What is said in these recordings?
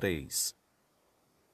3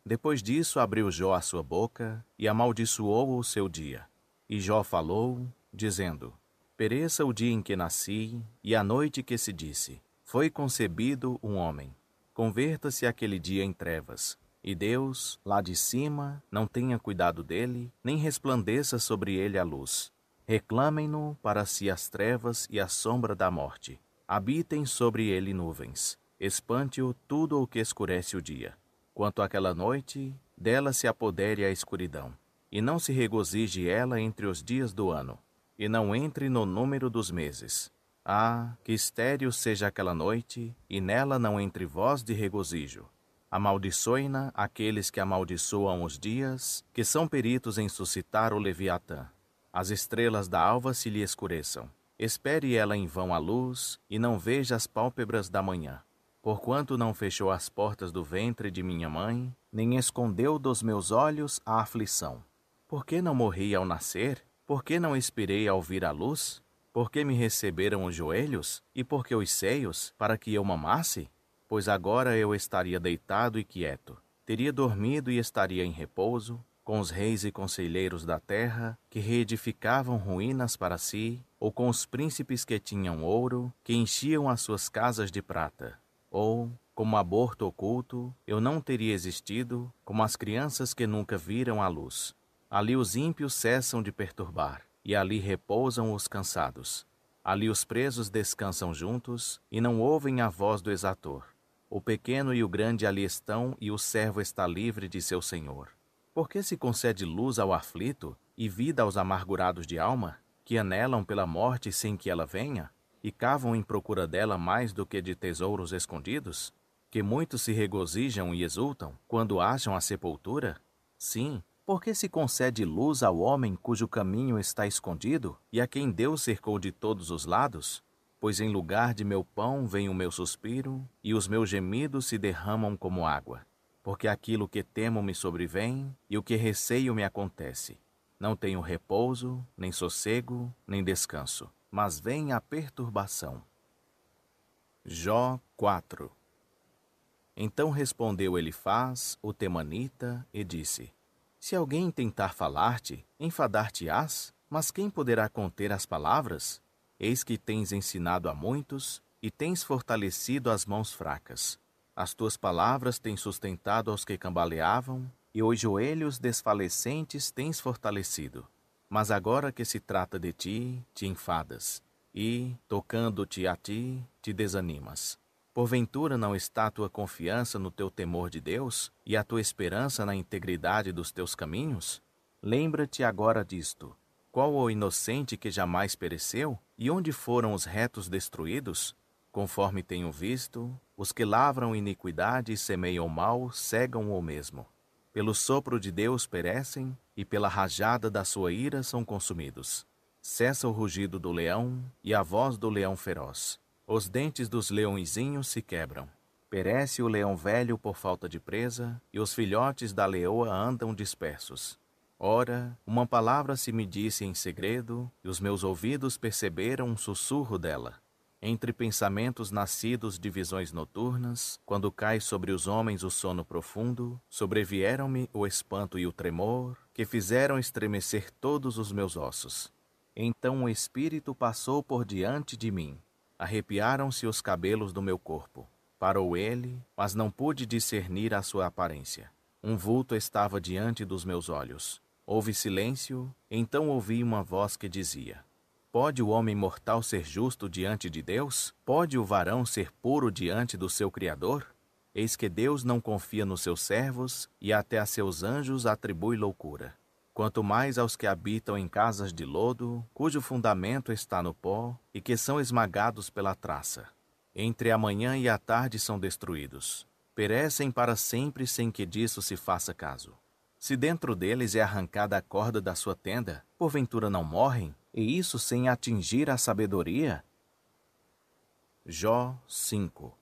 Depois disso abriu Jó a sua boca e amaldiçoou o seu dia. E Jó falou, dizendo: Pereça o dia em que nasci e a noite que se disse: Foi concebido um homem. Converta-se aquele dia em trevas, e Deus, lá de cima, não tenha cuidado dele, nem resplandeça sobre ele a luz. Reclamem-no para si as trevas e a sombra da morte. Habitem sobre ele nuvens espante-o tudo o que escurece o dia. Quanto àquela noite, dela se apodere a escuridão, e não se regozije ela entre os dias do ano, e não entre no número dos meses. Ah, que estéril seja aquela noite, e nela não entre voz de regozijo. Amaldiçoe-na aqueles que amaldiçoam os dias, que são peritos em suscitar o Leviatã. As estrelas da alva se lhe escureçam. Espere ela em vão a luz, e não veja as pálpebras da manhã porquanto não fechou as portas do ventre de minha mãe, nem escondeu dos meus olhos a aflição. Por que não morri ao nascer? Por que não expirei ao vir à luz? Por que me receberam os joelhos? E por que os seios? Para que eu mamasse? Pois agora eu estaria deitado e quieto. Teria dormido e estaria em repouso, com os reis e conselheiros da terra, que reedificavam ruínas para si, ou com os príncipes que tinham ouro, que enchiam as suas casas de prata ou como aborto oculto, eu não teria existido, como as crianças que nunca viram a luz. Ali os ímpios cessam de perturbar, e ali repousam os cansados. Ali os presos descansam juntos, e não ouvem a voz do exator. O pequeno e o grande ali estão, e o servo está livre de seu senhor. Por que se concede luz ao aflito e vida aos amargurados de alma, que anelam pela morte sem que ela venha? e cavam em procura dela mais do que de tesouros escondidos? Que muitos se regozijam e exultam quando acham a sepultura? Sim, porque se concede luz ao homem cujo caminho está escondido e a quem Deus cercou de todos os lados? Pois em lugar de meu pão vem o meu suspiro, e os meus gemidos se derramam como água. Porque aquilo que temo me sobrevém, e o que receio me acontece. Não tenho repouso, nem sossego, nem descanso mas vem a perturbação. Jó 4 Então respondeu Elifaz, o temanita, e disse: Se alguém tentar falar-te, enfadar-te-ás, mas quem poderá conter as palavras? Eis que tens ensinado a muitos, e tens fortalecido as mãos fracas. As tuas palavras têm sustentado aos que cambaleavam, e os joelhos desfalecentes tens fortalecido. Mas agora que se trata de ti, te enfadas, e, tocando-te a ti, te desanimas. Porventura não está a tua confiança no teu temor de Deus e a tua esperança na integridade dos teus caminhos? Lembra-te agora disto. Qual o inocente que jamais pereceu? E onde foram os retos destruídos? Conforme tenho visto, os que lavram iniquidade e semeiam mal cegam o mesmo. Pelo sopro de Deus perecem, e pela rajada da sua ira são consumidos. Cessa o rugido do leão e a voz do leão feroz. Os dentes dos leõezinhos se quebram. Perece o leão velho por falta de presa, e os filhotes da leoa andam dispersos. Ora, uma palavra se me disse em segredo, e os meus ouvidos perceberam um sussurro dela. Entre pensamentos nascidos de visões noturnas, quando cai sobre os homens o sono profundo, sobrevieram-me o espanto e o tremor, que fizeram estremecer todos os meus ossos. Então o espírito passou por diante de mim. Arrepiaram-se os cabelos do meu corpo. Parou ele, mas não pude discernir a sua aparência. Um vulto estava diante dos meus olhos. Houve silêncio, então ouvi uma voz que dizia: Pode o homem mortal ser justo diante de Deus? Pode o varão ser puro diante do seu Criador? Eis que Deus não confia nos seus servos e até a seus anjos atribui loucura. Quanto mais aos que habitam em casas de lodo, cujo fundamento está no pó e que são esmagados pela traça. Entre a manhã e a tarde são destruídos. Perecem para sempre sem que disso se faça caso. Se dentro deles é arrancada a corda da sua tenda, porventura não morrem? e isso sem atingir a sabedoria? Jó 5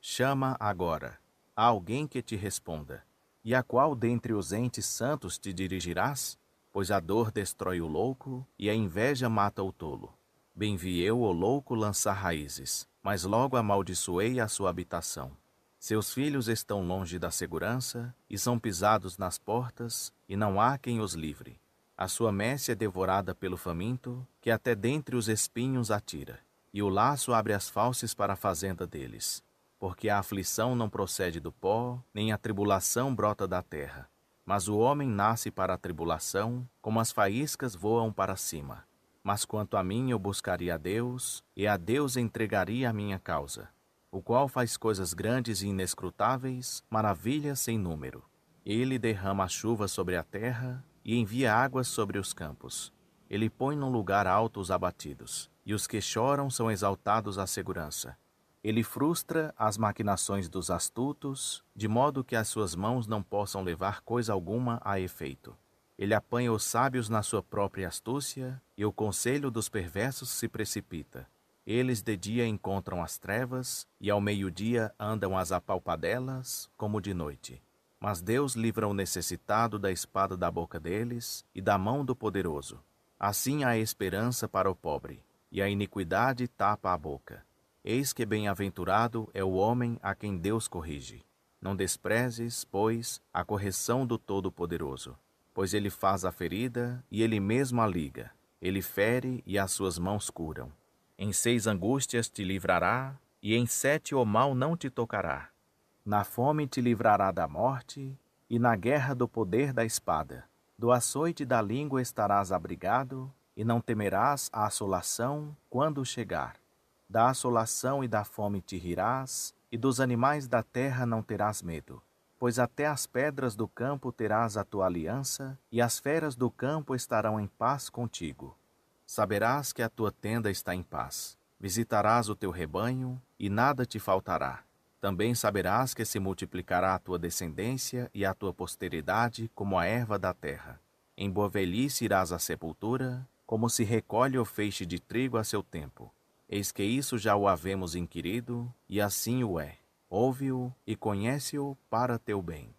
Chama agora a alguém que te responda, e a qual dentre os entes santos te dirigirás? Pois a dor destrói o louco e a inveja mata o tolo. Bem vi eu o louco lançar raízes, mas logo amaldiçoei a sua habitação. Seus filhos estão longe da segurança e são pisados nas portas, e não há quem os livre. A sua messe é devorada pelo faminto, que até dentre os espinhos atira, e o laço abre as falces para a fazenda deles. Porque a aflição não procede do pó, nem a tribulação brota da terra. Mas o homem nasce para a tribulação, como as faíscas voam para cima. Mas quanto a mim, eu buscaria a Deus, e a Deus entregaria a minha causa, o qual faz coisas grandes e inescrutáveis, maravilhas sem número. Ele derrama a chuva sobre a terra, e envia águas sobre os campos. Ele põe num lugar alto os abatidos, e os que choram são exaltados à segurança. Ele frustra as maquinações dos astutos, de modo que as suas mãos não possam levar coisa alguma a efeito. Ele apanha os sábios na sua própria astúcia, e o conselho dos perversos se precipita. Eles de dia encontram as trevas, e ao meio-dia andam as apalpadelas, como de noite. Mas Deus livra o necessitado da espada da boca deles e da mão do poderoso. Assim há esperança para o pobre, e a iniquidade tapa a boca. Eis que bem-aventurado é o homem a quem Deus corrige. Não desprezes, pois, a correção do Todo-Poderoso, pois ele faz a ferida e ele mesmo a liga. Ele fere e as suas mãos curam. Em seis angústias te livrará, e em sete o mal não te tocará. Na fome te livrará da morte, e na guerra do poder da espada. Do açoite da língua estarás abrigado, e não temerás a assolação quando chegar. Da assolação e da fome te rirás, e dos animais da terra não terás medo. Pois até as pedras do campo terás a tua aliança, e as feras do campo estarão em paz contigo. Saberás que a tua tenda está em paz. Visitarás o teu rebanho, e nada te faltará. Também saberás que se multiplicará a tua descendência e a tua posteridade como a erva da terra. Em boa velhice irás à sepultura, como se recolhe o feixe de trigo a seu tempo. Eis que isso já o havemos inquirido, e assim o é. Ouve-o e conhece-o para teu bem.